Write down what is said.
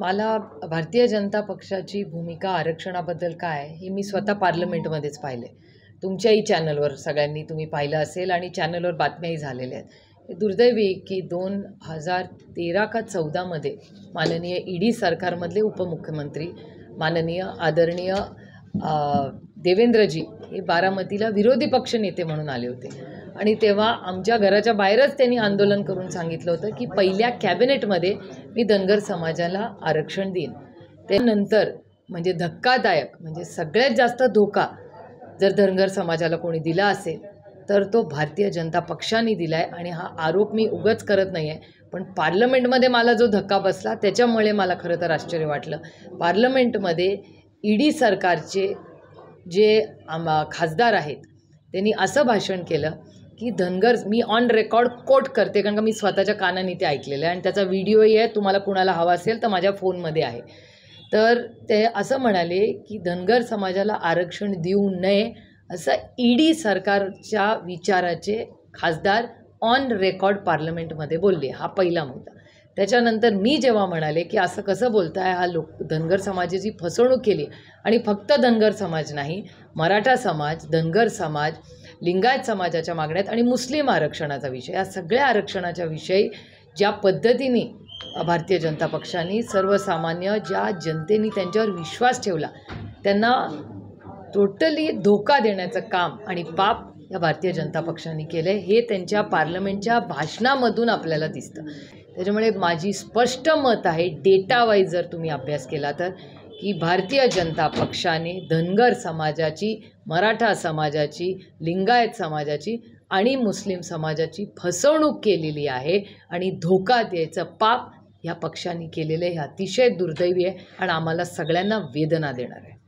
मला भारतीय जनता पक्षाची भूमिका आरक्षणाबद्दल काय हे मी स्वतः पार्लमेंटमध्येच पाहिले तुमच्याही चॅनलवर सगळ्यांनी तुम्ही पाहिलं असेल आणि चॅनलवर बातम्याही झालेल्या आहेत दुर्दैवी की दोन हजार तेरा का चौदामध्ये माननीय ई डी सरकारमधले उपमुख्यमंत्री माननीय आदरणीय देवेंद्रजी हे बारामतीला विरोधी पक्ष नेते म्हणून आले होते आणि तेव्हा आमच्या घराच्या बाहेरच त्यांनी आंदोलन करून सांगितलं होतं की पहिल्या कॅबिनेटमध्ये मी धनगर समाजाला आरक्षण देईन त्यानंतर म्हणजे धक्कादायक म्हणजे सगळ्यात जास्त धोका जर धनगर समाजाला कोणी दिला असेल तर तो भारतीय जनता पक्षाने दिला आहे आणि हा आरोप मी उगच करत नाही आहे पण पार्लमेंटमध्ये मला जो धक्का बसला त्याच्यामुळे मला खरं तर आश्चर्य वाटलं पार्लमेंटमध्ये ईडी सरकारचे जे आम खासदार आहेत त्यांनी असं भाषण केलं की धनगर मी ऑन रेकॉर्ड कोट करते कारण का मी स्वतःच्या कानाने ते ऐकलेलं आहे आणि त्याचा व्हिडिओही आहे तुम्हाला कुणाला हवा असेल तर माझ्या फोनमध्ये आहे तर ते असं म्हणाले की धनगर समाजाला आरक्षण देऊ नये असं ईडी e सरकारच्या विचाराचे खासदार ऑन रेकॉर्ड पार्लमेंटमध्ये बोलले हा पहिला मुद्दा त्याच्यानंतर मी जेव्हा म्हणाले की असं कसं बोलताय हा लोक धनगर समाजाची फसवणूक केली आणि फक्त धनगर समाज नाही मराठा समाज धनगर समाज लिंगायत समाजाच्या मागण्यात आणि मुस्लिम आरक्षणाचा विषय या सगळ्या आरक्षणाच्या विषयी ज्या पद्धतीने भारतीय जनता पक्षाने सर्वसामान्य ज्या जनतेने त्यांच्यावर विश्वास ठेवला त्यांना टोटली धोका देण्याचं काम आणि पाप या भारतीय जनता पक्षाने केलं आहे हे त्यांच्या पार्लमेंटच्या भाषणामधून आपल्याला दिसतं त्याच्यामुळे माझी स्पष्ट मत आहे डेटा जर तुम्ही अभ्यास केला तर की भारतीय जनता पक्षाने धनगर समाजाची मराठा समाजाची लिंगायत समाजाची आणि मुस्लिम समाजाची फसवणूक केलेली आहे आणि धोका द्यायचं पाप ह्या पक्षाने केलेलं हे अतिशय दुर्दैवी आहे आणि आम्हाला सगळ्यांना वेदना देणार आहे